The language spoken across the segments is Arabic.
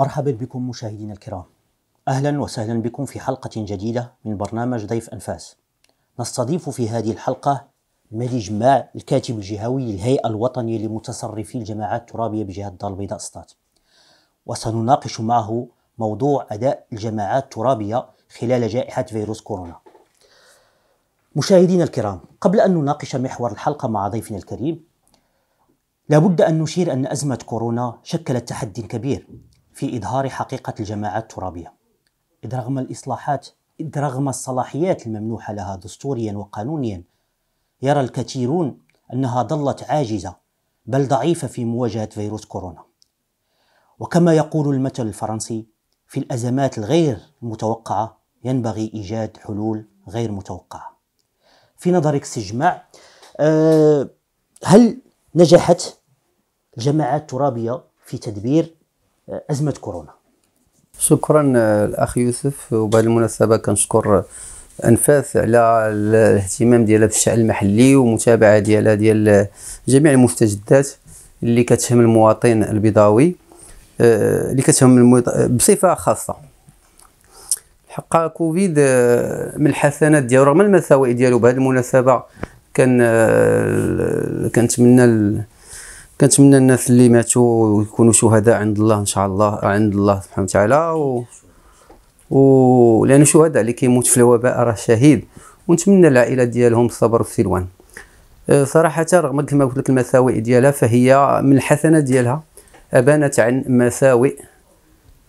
مرحبا بكم مشاهدينا الكرام أهلا وسهلا بكم في حلقة جديدة من برنامج ضيف أنفاس نستضيف في هذه الحلقة مالي جماع الكاتب الجهوي للهيئة الوطنية لمتصرفي الجماعات الترابية بجهة الدار البيضاء سطات وسنناقش معه موضوع أداء الجماعات الترابية خلال جائحة فيروس كورونا مشاهدينا الكرام قبل أن نناقش محور الحلقة مع ضيفنا الكريم لابد أن نشير أن أزمة كورونا شكلت تحدي كبير في إظهار حقيقة الجماعات الترابية إذ رغم الإصلاحات إذ رغم الصلاحيات الممنوحة لها دستوريا وقانونيا يرى الكثيرون أنها ظلت عاجزة بل ضعيفة في مواجهة فيروس كورونا وكما يقول المثل الفرنسي في الأزمات الغير متوقعة ينبغي إيجاد حلول غير متوقعة في نظرك استجماع آه، هل نجحت الجماعات الترابية في تدبير ازمه كورونا. شكرا الاخ يوسف المناسبه كنشكر انفاس على الاهتمام ديالها بالشان المحلي ومتابعه ديالها ديال جميع المستجدات اللي كتهم المواطن البيضاوي آه، اللي كتهم بصفه خاصه حقا كوفيد آه، من الحسنات ديالو رغم المساوئ ديالو بهذه المناسبه كان آه، كنتمنى كنتمنى الناس اللي ماتوا يكونوا شهداء عند الله ان شاء الله عند الله سبحانه وتعالى و... و... لان الشهداء اللي كيموت في الوباء راه شهيد ونتمنى العائله ديالهم الصبر والسلوان أه، صراحه رغم كما قلت لك المساوئ ديالها فهي من الحسنه ديالها ابانت عن مساوئ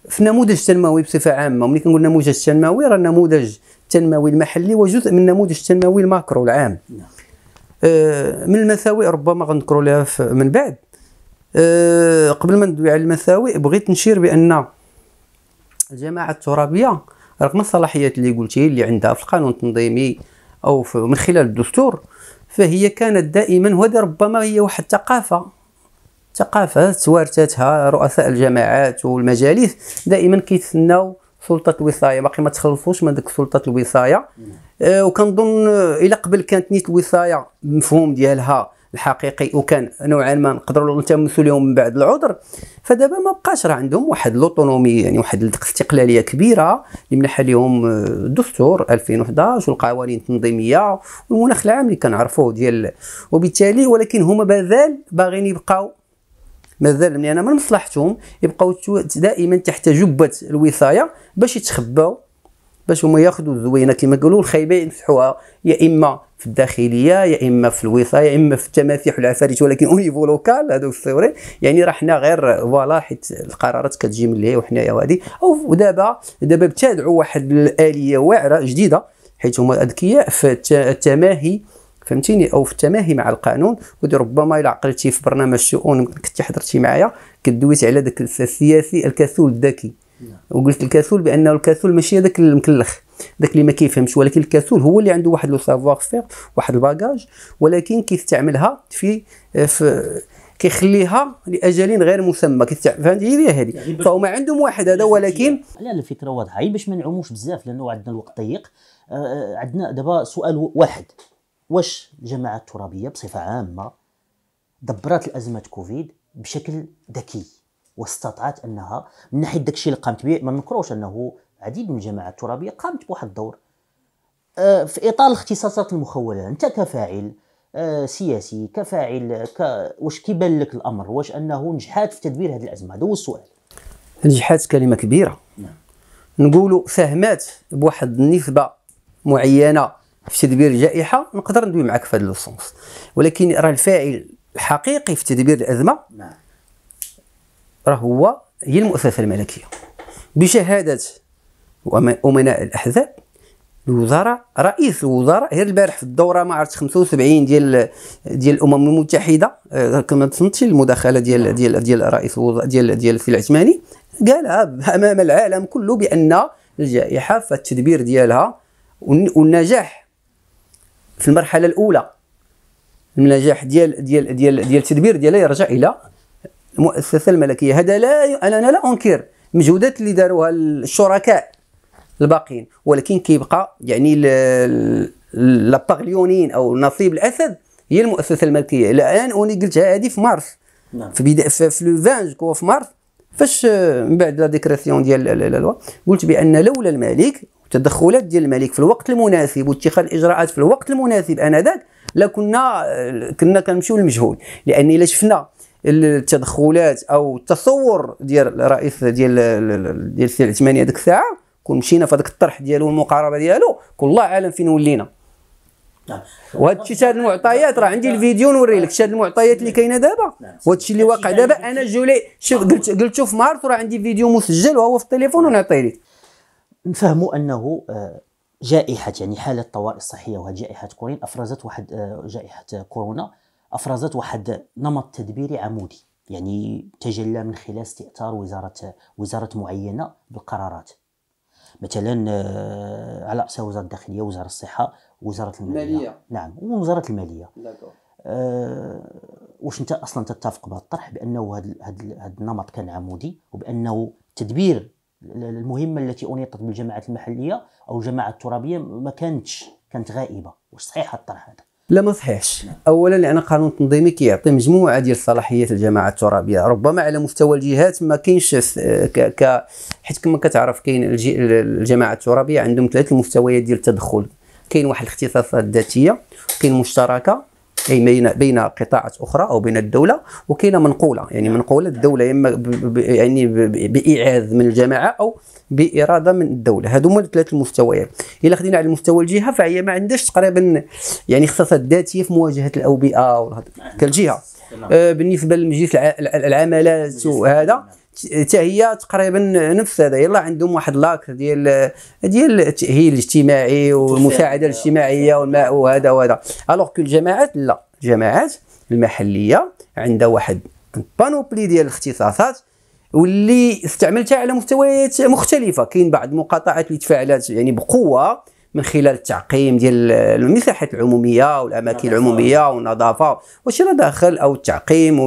في نموذج تنموي بصفه عامه ملي كنقول نموذج تنموي راه النموذج التنموي المحلي وجزء من النموذج التنموي الماكرو العام نعم. آه، من المساوئ ربما غنذكروا لها من بعد آه، قبل ما ندوي على المساوئ بغيت نشير بان الجماعه الترابيه رغم الصلاحيات اللي قلتي اللي عندها في القانون التنظيمي او من خلال الدستور فهي كانت دائما وهذا ربما هي واحد الثقافه ثقافه توارثتها رؤساء الجماعات والمجالس دائما كيتسناو سلطه الوصايه باقي ما تخلصوش من ديك سلطه الوصايه آه، وكنظن آه، الى قبل كانت نيت الوصايه المفهوم ديالها الحقيقي وكان نوعا ما نقدروا نلتمسوا لهم من بعد العذر فدابا ما بقاش راه عندهم واحد لوطونومي يعني واحد الاستقلاليه كبيره اللي منح لهم آه، الدستور 2011 والقوانين التنظيميه والمناخ العام اللي كنعرفوه ديال وبالتالي ولكن هما مازال باغيين يبقاو مازال يعني انا من مصلحتهم يبقاو دائما تحت جبه الوصايه باش يتخباو باش هما ياخذوا الزوينه كما قالوا الخايبه ينفحوها يا اما في الداخليه يا اما في الوصايه يا اما في التماسيح والعفاريت ولكن اونيفو لوكال هذوك الصوري يعني راه حنا غير فوالا حيت القرارات كتجي من اللي وحنايا وهادي او دابا دابا ابتدعوا واحد الاليه واعره جديده حيت هما اذكياء في التماهي فهمتيني او في التماهي مع القانون ودي ربما عقلتي في برنامج الشؤون كنت حضرتي معايا كدويت على داك السياسي الكسول الذكي نعم. وقلت الكاثول بانه الكاثول ماشي هذاك المكلخ داك اللي ما كيفهمش ولكن الكاثول هو اللي عنده واحد لو سافوار فيغ واحد الباجاج ولكن كيستعملها في آه، في كيخليها لاجل غير مسمى فهمتي هي هذه يعني فهو ما عندهم واحد هذا ولكن لا الفكره واضحه هي باش ما نعوموش بزاف لانه عندنا الوقت ضيق آه، آه، عندنا دابا سؤال واحد واش الجماعه الترابيه بصفه عامه دبرات الازمه كوفيد بشكل ذكي واستطاعت انها من ناحيه داكشي اللي قامت به ما ننكروش انه عديد من الجماعات الترابيه قامت بواحد الدور آه، في اطار الاختصاصات المخوله انت كفاعل آه، سياسي كفاعل ك... واش كيبان لك الامر واش انه نجحات في تدبير هذه الازمه هذا هو السؤال نجحات كلمه كبيره نعم. نقولوا ساهمات بواحد النسبه معينه في تدبير الجائحه نقدر ندوي معك في هذا ولكن راه الفاعل الحقيقي في تدبير الازمه نعم. راه هو هي المؤسسه الملكيه بشهاده امناء الاحزاب الوزراء رئيس الوزراء غير البارح في الدوره ما عرفتش 75 ديال ديال الامم المتحده آه، كما تصنتش المداخله ديال ديال ديال رئيس ديال ديال السي العثماني قالها امام العالم كله بان الجائحه فالتدبير ديالها والنجاح في المرحله الاولى النجاح ديال ديال ديال ديال التدبير ديالها يرجع الى المؤسسه الملكيه هذا لا ي... انا لا انكر المجهودات اللي داروها الشركاء الباقيين ولكن كيبقى يعني لاباغليونين او نصيب الاسد هي المؤسسه الملكيه الان اوني قلتها هذه في مارس نعم. في بدا في, في لو 20 جو في مارس فاش من بعد لا ديكريسيون ديال لا قلت بان لولا الملك التدخلات ديال الملك في الوقت المناسب واتخاذ الاجراءات في الوقت المناسب انذاك لكنا كنا كنمشيو للمجهول لان الا شفنا التدخلات او التصور ديال الرئيس ديال ديال السي العثماني هذيك الساعه كون مشينا في هذاك الطرح ديالو والمقاربه ديالو كون الله عالم فين ولينا وهذا الشيء هاد المعطيات راه عندي الفيديو نوري لك هاد المعطيات اللي كاينه دابا نعم. وهذا الشيء اللي واقع يعني دابا انا جولي شوف قلت قلت في مارس وراه عندي فيديو مسجل وهو في التليفون ونعطيه لك نفهموا انه آه، جائحه يعني حاله الطوارئ الصحيه جائحه كورين افرزت واحد آه، جائحه كورونا أفرزت واحد نمط تدبيري عمودي يعني تجلى من خلال استئثار وزارة وزارة معينة بالقرارات مثلا آه، على رأسها وزارة الداخلية وزارة الصحة وزارة المالية, المالية. نعم ووزارة المالية داكو. أه واش انت اصلا تتفق بهذا الطرح بانه هذا النمط كان عمودي وبانه تدبير المهمه التي انيطت بالجماعات المحليه او الجماعات الترابيه ما كانتش كانت غائبه واش صحيح الطرح هذا لا ما صحيحش اولا لان القانون التنظيمي كيعطي مجموعه ديال الصلاحيات للجماعه الترابيه ربما على مستوى الجهات ما كاينش ك... ك... حيت كما كتعرف كاين الج... الجماعه الترابيه عندهم ثلاث المستويات ديال التدخل كاين واحد الاختصاصات الذاتيه كاين مشتركه اي بين بين قطاعات اخرى او بين الدوله وكاينه منقوله يعني منقوله الدوله اما يعني بايعاذ من الجماعه او باراده من الدوله هادو هما ثلاثه المستويات الا خدينا على مستوى الجهه فهي ما عندهاش تقريبا يعني خصائص ذاتيه في مواجهه الاوبئه كالجهه نعم. آه، بالنسبه لمجلس العمالات وهذا حتى هي تقريبا نفس هذا يلا عندهم واحد لاك ديال ديال التاهيل الاجتماعي والمساعده الاجتماعيه والماء وهذا وهذا الوغ كو الجماعات لا الجماعات المحليه عندها واحد بانوبلي ديال الاختصاصات واللي استعملتها على مستويات مختلفه كاين بعض المقاطعات اللي تفاعلات يعني بقوه من خلال التعقيم ديال المساحات العموميه والاماكن العموميه والنظافه واش راه داخل او التعقيم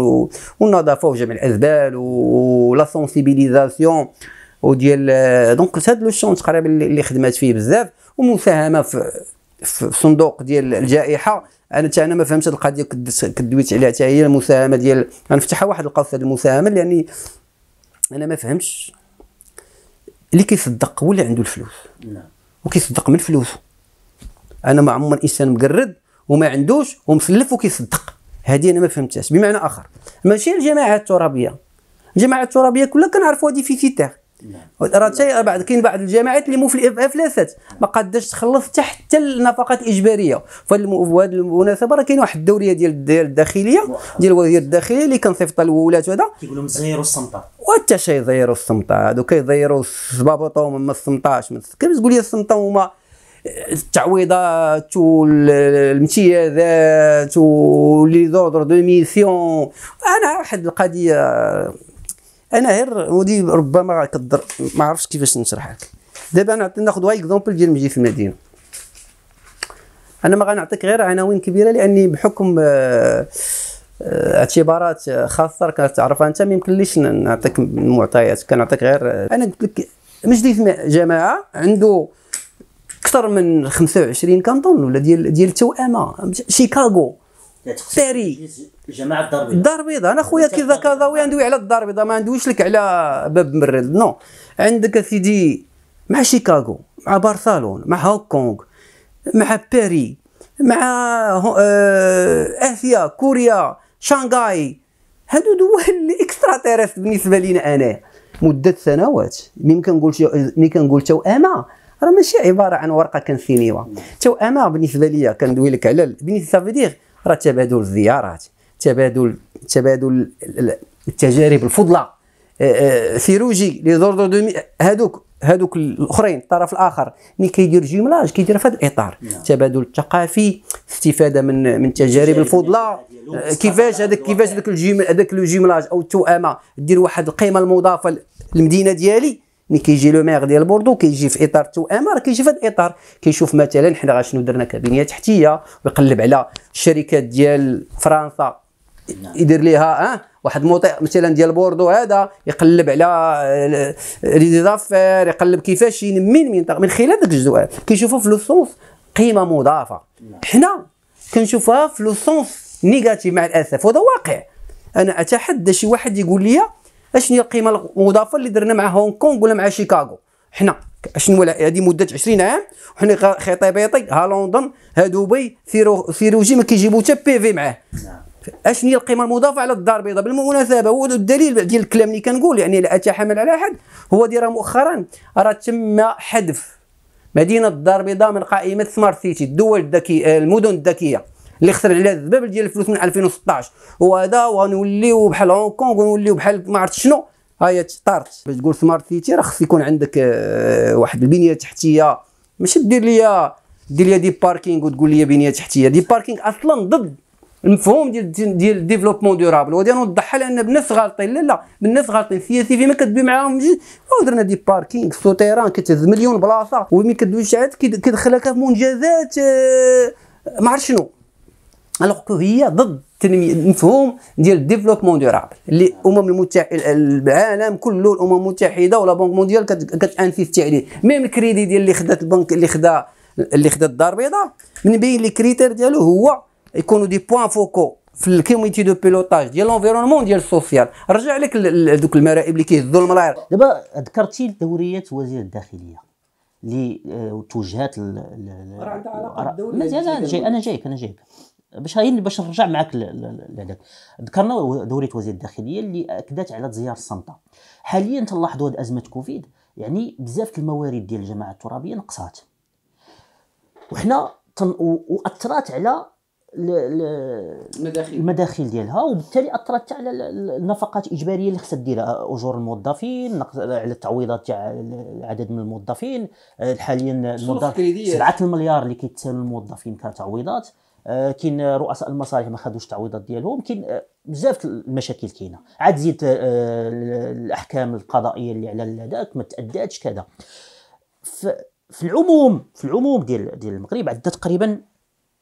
والنظافه وجمع الازبال ولا سونسيبيليزاسيون وديال دونك هذا لو شون تقريبا اللي خدمات فيه بزاف ومساهمه في في صندوق ديال الجائحه انا حتى انا ما فهمتش هذه القضيه كدويت عليها حتى هي المساهمه ديال غنفتحها واحد القوس هذه المساهمه لاني انا ما فهمتش اللي كيصدق هو اللي عنده الفلوس نعم وكيصدق من فلوسه انا ما عمر انسان مقرد وما عندوش ومسلف وكيصدق هذه انا ما فهمتهاش بمعنى اخر ماشي الجماعات الترابيه الجماعات الترابيه كلها كنعرفوها ديفيسيتير نعم. راه حتى بعد كاين بعض الجامعات اللي في الاف اف لاثت ما قاداش تخلص حتى النفقات الاجباريه فهاد المناسبه راه كاين واحد الدوريه ديال الداخليه ديال الوزير الداخليه اللي كنصيفط للولات وهذا كيقول لهم زيروا السمطه وحتى شي زيروا السمطه هادو كيزيروا السبابطهم من السمطاش ما تقول لي السمطه هما التعويضات والامتيازات ولي زوردر دو ميسيون انا واحد القضيه انا غير ودي ربما كدر ما عرفتش كيفاش نشرح لك دابا نعطي ناخذ واي اكزومبل ديال مجيء في المدينه انا ما غنعطيك غير عناوين كبيره لاني بحكم آه، آه، اعتبارات خاصه راك تعرفها انت ما يمكنليش نعطيك المعطيات كنعطيك غير آه، انا قلت لك مجدي جماعه عنده اكثر من 25 كانطون ولا ديال ديال التوامه شيكاغو ثري جماعه الدار البيضاء الدار البيضاء انا خويا ذاك كذا عندوي على الدار البيضاء ما عندويش لك على باب مرد نو عندك سيدي مع شيكاغو مع برشلونه مع هونغ كونغ مع باري مع آه، اسيا كوريا شانغاي هادو دول اللي اكسترا تيرست بالنسبه لينا انا مده سنوات مين كنقول مين كنقول توامه راه ماشي عباره عن ورقه كنسينيوها توامه بالنسبه ليا كندوي لك على بالنسبه فيدير راه تبادل الزيارات تبادل تبادل التجارب الفضلى سيروجي آه، آه، لي زور دو هادوك هادوك الاخرين الطرف الاخر ملي كيدير جيملاج كيدير في هذا الاطار التبادل نعم. الثقافي استفاده من من التجارب الفضلى آه، كيفاش هذاك كيفاش هذاك الجيم هذاك لو جيملاج او التوامه دير واحد القيمه المضافه للمدينه ديالي ملي كيجي لو ميغ ديال بوردو كيجي في اطار التوامه راه كيجي في هذا الاطار كيشوف مثلا حنا شنو درنا كبنيه تحتيه ويقلب على الشركات ديال فرنسا نعم. يدير ليها اه واحد موطئ مثلا ديال بوردو هذا يقلب على آه، لي ديزافير يقلب كيفاش ينمي المنطقه من خلال ذاك الجزء كيشوفوا في لو سونس قيمه مضافه نعم. حنا كنشوفها في لو سونس نيجاتيف مع الاسف وهذا واقع انا اتحدى شي واحد يقول لي اشنو هي القيمه المضافه اللي درنا مع هونغ كونغ ولا مع شيكاغو حنا اشنو هذه مده 20 عام وحنا خيطي بيطي ها لندن ها دبي ثيرو ثيروجي ما كيجيبو حتى بي في معاه اشنو هي القيمه المضافه على الدار البيضاء بالمناسبه هو الدليل ديال الكلام اللي كنقول يعني لا اتحمل على احد هو ديرا مؤخرا راه تم حذف مدينه الدار البيضاء من قائمه سمارت سيتي الدول الذكيه المدن الذكيه اللي خسر عليها الذباب ديال الفلوس من 2016 وهذا وغنوليو بحال هونغ كونغ ونوليو بحال ما عرفت شنو هاي طارت باش تقول سمارت سيتي راه خص يكون عندك آه، واحد البنيه تحتيه ماشي دير ليا دير ليا دي باركينغ وتقول لي بنيه تحتيه دي باركينغ اصلا ضد المفهوم ديال ديال ديفلوبمون ديورابل وغادي نوضحها لان بالناس غالطين لا لا بالناس غالطين السياسي فيما كتبي معاهم درنا دي باركينغ سوتيران كتهز مليون بلاصه ومي كدوي شعات كيدخلها في منجزات آه، ما عرفت شنو الوغ كو هي ضد تنمية المفهوم ديال الديفلوبمون دورابل اللي الامم المتحده العالم كله الامم المتحده ولا بنك مونديال كتان في التعديل ميم الكريدي ديال اللي خدات البنك اللي خدا اللي خدا الدار البيضاء من بين لي كريتير ديالو هو يكونوا دي بوان فوكو في الكوميتي دو بيلوتاج ديال لونفيرونمون ديال السوسيال رجع لك دوك المراقب اللي كيهزوا الملاير دابا ذكرتي دوريات وزير الداخليه اللي توجهات راه عندها علاقه بالدوله انا جايك انا جايك باش هي اللي باش نرجع معك لهذاك ذكرنا دوريه وزير الداخليه اللي اكدت على تزيار الصمتة حاليا تلاحظوا هذه ازمه كوفيد يعني بزاف الموارد ديال الجماعه الترابيه نقصات وحنا تن... واثرات على ل... ل... المداخل المداخل ديالها وبالتالي اثرت على النفقات الاجباريه اللي خصها ديرها اجور الموظفين نقص على التعويضات تاع العدد من الموظفين حاليا الموظف المليار اللي كيتسالوا الموظفين كتعويضات آه، كاين رؤساء المصالح ما خدوش التعويضات ديالهم كاين آه، بزاف المشاكل كاينه عاد زيد آه، الاحكام القضائيه اللي على هذاك ما تاداتش كذا في العموم في العموم ديال ديال المغرب عندنا تقريبا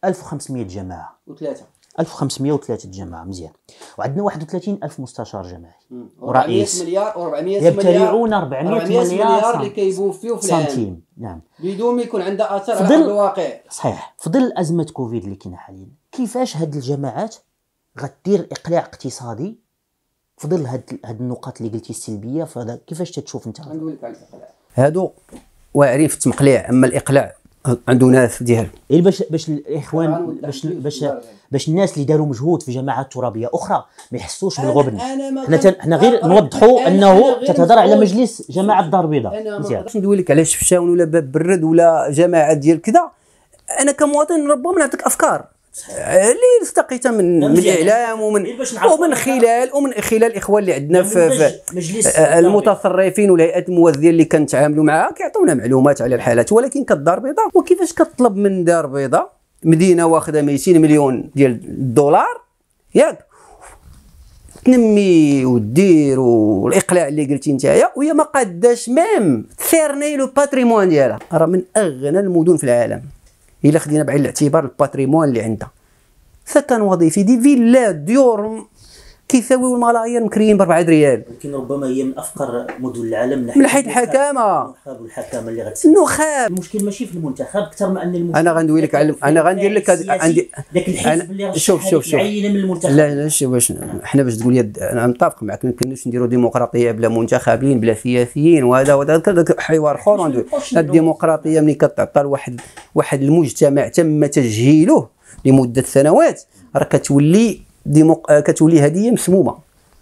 1500 جماعه وثلاثه 1503 جماعه مزيان وعندنا 31 الف مستشار جماعي ورئيس مليار و400 يبتلعون 400 مليار, مليار اللي كيبوفيو في العام سنتيم نعم بدون ما يكون عندها اثر على الواقع صحيح في ظل ازمه كوفيد اللي كاينه حاليا كيفاش هاد الجماعات غدير اقلاع اقتصادي في ظل هاد هاد النقاط اللي قلتي السلبيه فهذا كيفاش تتشوف انت؟ لك على الاقلاع هادو واعرين في التمقليع اما الاقلاع عنده ناس ديالو غير إيه، باش باش الاخوان إيه، باش باش باش الناس اللي داروا مجهود في جماعات ترابيه اخرى ما يحسوش بالغبن حنا حنا غير نوضحوا انه تتهضر على مجلس جماعه الدار البيضاء مزيان باش ندوي لك على شفشاون ولا باب برد ولا جماعه ديال كذا انا كمواطن ربما نعطيك افكار اللي التقيت من من الاعلام يعني. ومن ومن خلال ومن خلال الاخوان اللي عندنا في آه، آه، المتصرفين والهيئات الموازيه اللي كنتعاملوا معها كيعطيونا معلومات على الحالات ولكن كالدار البيضاء وكيفاش كطلب من دار بيضاء مدينه واخده 200 مليون ديال الدولار ياك تنمي ودير والاقلاع اللي قلتي نتايا وهي ما قاداش ميم تسيرني لو باتريمون ديالها راه من اغنى المدن في العالم الا خدينا بعين الاعتبار الباتريمون اللي عندها سكن وظيفي دي فيلا ديور كيساويو الملايير المكريين ب 4 ريال لكن ربما هي من افقر مدن العالم من حيث الحكامه النخب والحكامه اللي غتسمع النخب المشكل ماشي في المنتخب اكثر ما ان المنتخب انا غندوي لك علم انا غندير لك عندي ذاك الحزب اللي شوف شوف شوف من المنتخب لا لا شوف باش حنا باش تقول لي انا متفق معك ما يمكنش نديروا ديمقراطيه بلا منتخبين بلا سياسيين وهذا وهذا حوار اخر الديمقراطيه ملي كتعطى لواحد واحد المجتمع تم تجهيله لمده سنوات راه كتولي ديموق... آه، كتولي هديه مسمومه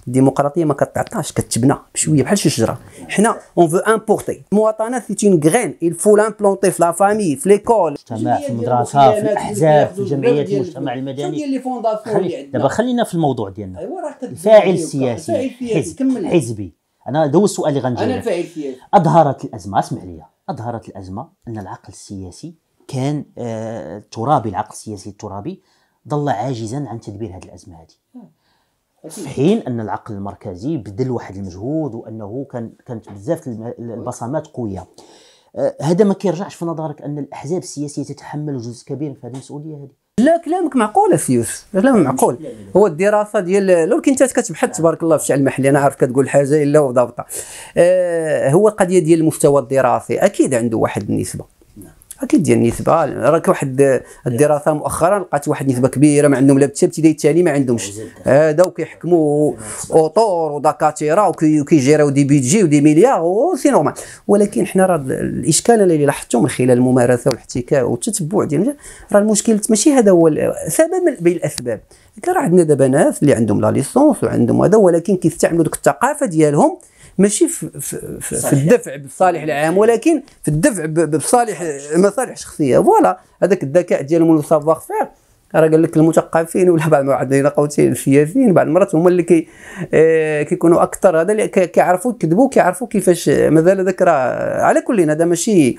الديمقراطيه ما كتعطاش كتبنى بشويه بحال شي شجره حنا اون فو امبورتي المواطنه سي اون غرين il faut l'implanter في لا فامي في ليكول المجتمع في المدرسه في الاحزاب في الجمعيات المجتمع المدني خلي دابا خلينا في الموضوع ديالنا الفاعل السياسي حزب حزبي انا هذا هو السؤال اللي غنجاوب انا الفاعل السياسي اظهرت الازمه اسمع لي اظهرت الازمه ان العقل السياسي كان آه، ترابي الترابي العقل السياسي الترابي ظل عاجزا عن تدبير هذه الازمه هذه في حين ان العقل المركزي بذل واحد المجهود وانه كان كانت بزاف البصمات قويه آه، هذا ما كيرجعش في نظرك ان الاحزاب السياسيه تتحمل جزء كبير في هذه المسؤوليه هذه لا كلامك معقول سي يوسف كلامك معقول هو الدراسه ديال لو كنت كتبحث تبارك الله في الشعر المحلي انا عارف كتقول حاجه الا وضابطه آه هو القضيه ديال المستوى الدراسي اكيد عنده واحد النسبه اكيد ديال النسبه راك واحد الدراسه مؤخرا لقات واحد النسبه كبيره ما عندهم لا حتى الابتدائي الثاني ما عندهمش هذا وكيحكموا اوطور ودكاتره وكيجيراو دي بيجي ودي مليار وسي نورمال ولكن حنا راه الاشكال اللي لاحظته من خلال الممارسه والاحتكاك والتتبع ديال راه المشكل ماشي هذا هو سبب من بين الاسباب راه عندنا دابا ناس اللي عندهم لا ليسونس وعندهم هذا ولكن كيستعملوا ديك الثقافه ديالهم ماشي في, في, في الدفع بالصالح العام ولكن في الدفع بصالح مصالح شخصيه فوالا هذاك الذكاء ديال مول سافوار فير راه قال لك المثقفين ولا بعض المرات قوتين السياسيين بعض المرات هما اللي كي آه، كيكونوا اكثر هذا اللي كيعرفوا يكذبوا كيعرفوا كيفاش مازال هذاك راه على كل هذا ماشي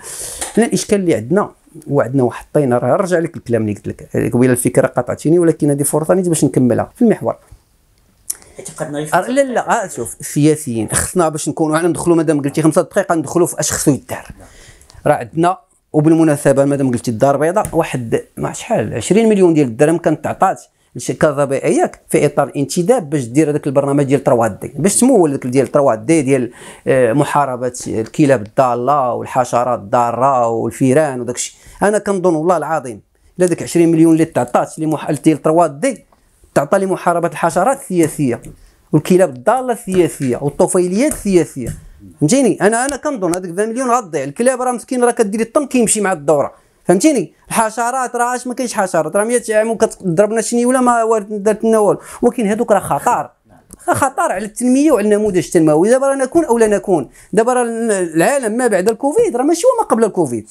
حنا الاشكال اللي عندنا وعندنا واحد طينا راه رجع لك الكلام اللي قلت لك قبيله الفكره قطعتيني ولكن هذه فرصه نيت باش نكملها في المحور اعتقد لا لا شوف السياسيين خصنا باش نكونوا انا ندخلوا مادام قلتي خمسة دقائق ندخلوا في اش خصو يدار نعم. راه عندنا وبالمناسبه مادام قلتي الدار البيضاء واحد مع شحال 20 مليون ديال الدرهم كانت تعطات لشركه ياك في اطار الانتداب باش دير هذاك البرنامج ديال 3 دي باش تمول ديال 3 دي ديال آه، محاربه الكلاب الضاله والحشرات الضاره والفيران وداك الشيء انا كنظن والله العظيم الا داك 20 مليون اللي تعطات لمحل ديال 3 دي تعطى لمحاربه الحشرات السياسيه والكلاب الضاله السياسيه والطفيليات السياسيه فهمتيني انا انا كنظن هذاك 20 مليون غضيع الكلاب راه مسكين راه كديري الطن كيمشي مع الدوره فهمتيني الحشرات راه اش ما كاينش حشرات راه 100 عام وكتضربنا شني ولا ما دارت لنا والو ولكن هذوك راه خطر خطر على التنميه وعلى النموذج التنموي دابا راه نكون او لا نكون دابا راه العالم ما بعد الكوفيد راه ماشي هو ما قبل الكوفيد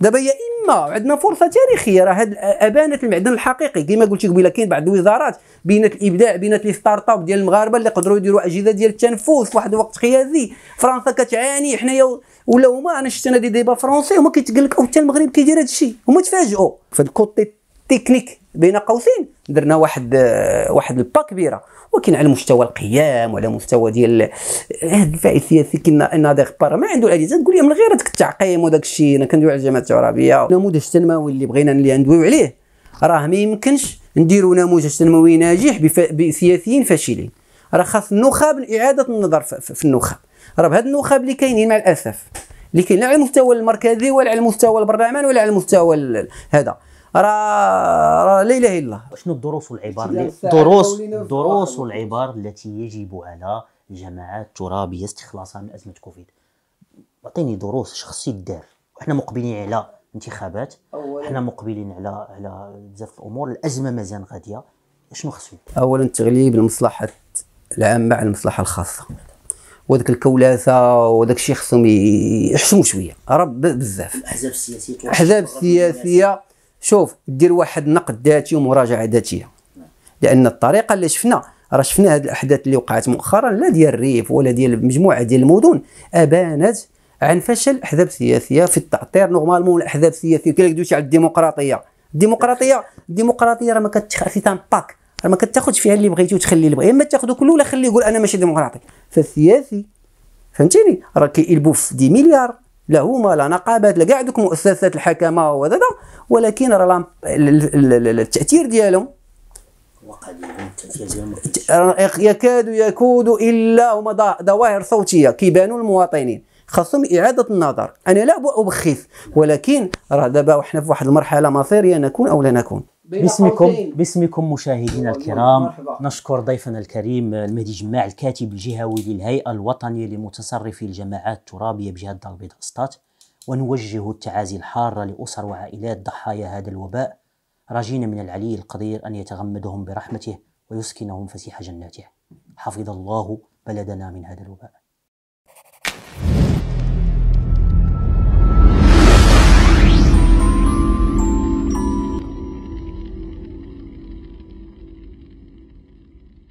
دابا يا اما عندنا فرصه تاريخيه راه هاد ابانت المعدن الحقيقي كما قلت لك قبيله كاين بعض الوزارات بينات الابداع بينات لي ستارت اب ديال المغاربه اللي قدروا يديروا اجهزه ديال التنفس في واحد الوقت قياسي فرنسا كتعاني حنايا ولا هما انا شفت انا دي ديبا فرونسي هما كيتقال لك حتى المغرب كيدير هذا الشيء هما تفاجئوا في الكوتي تكنيك بين قوسين درنا واحد آه، واحد البا كبيره ولكن على مستوى القيام وعلى مستوى ديال آه، هاد الفاعل السياسي كنا ان داغ ما عنده العديد تقول لي من غير هذاك التعقيم وداك الشيء انا كندوي على الجامعه العربيه النموذج التنموي اللي بغينا اللي ندويو عليه راه ما يمكنش نديروا نموذج تنموي ناجح بسياسيين فاشلين راه خاص النخب اعاده النظر في النخب راه بهاد النخب اللي كاينين مع الاسف اللي كاين لا على المستوى المركزي ولا على المستوى البرلمان ولا على المستوى هذا راه را لا اله الا الله شنو الدروس والعبار دروس دروس والعبار التي يجب على الجماعات الترابيه استخلاصها من ازمه كوفيد اعطيني دروس شخصيه دار وحنا مقبلين على انتخابات حنا مقبلين على على بزاف الامور الازمه مازال غاديه شنو خصو اولا تغليب المصلحه العامه على المصلحه الخاصه وذاك الكولاثه وداك الشيء خصهم يحشموا شويه راه بزاف الاحزاب السياسيه الاحزاب السياسيه شوف دير واحد نقد ذاتي ومراجعه ذاتيه لان الطريقه اللي شفنا راه شفنا هذه الاحداث اللي وقعت مؤخرا لا ديال الريف ولا ديال مجموعه ديال المدن ابانت عن فشل الاحزاب السياسيه في التاطير نورمالمون الاحزاب السياسيه كي دوزتي على الديمقراطيه الديمقراطيه الديمقراطيه راه ما كتخلي باك راه ما كتاخذش فيها اللي بغيتي وتخلي اللي بغيتي اما تاخذ كله ولا خليه يقول انا ماشي ديمقراطي فالسياسي فهمتيني راه كيلبو في دي مليار لا هما لا نقابات لا كاع دوك مؤسسات الحكمه وهذا ولكن راه التاثير ديالهم يكاد يكون الا هما ظواهر صوتيه كيبانوا المواطنين خاصهم اعاده النظر انا لا ابخس ولكن راه دابا وحنا في واحد المرحله مصيريه نكون او لا نكون باسمكم باسمكم مشاهدينا الكرام مرحبا. نشكر ضيفنا الكريم المهدي جماع الكاتب الجهوي للهيئه الوطنيه لمتصرفي الجماعات الترابيه بجهه الدار البيضاء سطات ونوجه التعازي الحاره لاسر وعائلات ضحايا هذا الوباء راجينا من العلي القدير ان يتغمدهم برحمته ويسكنهم فسيح جناته حفظ الله بلدنا من هذا الوباء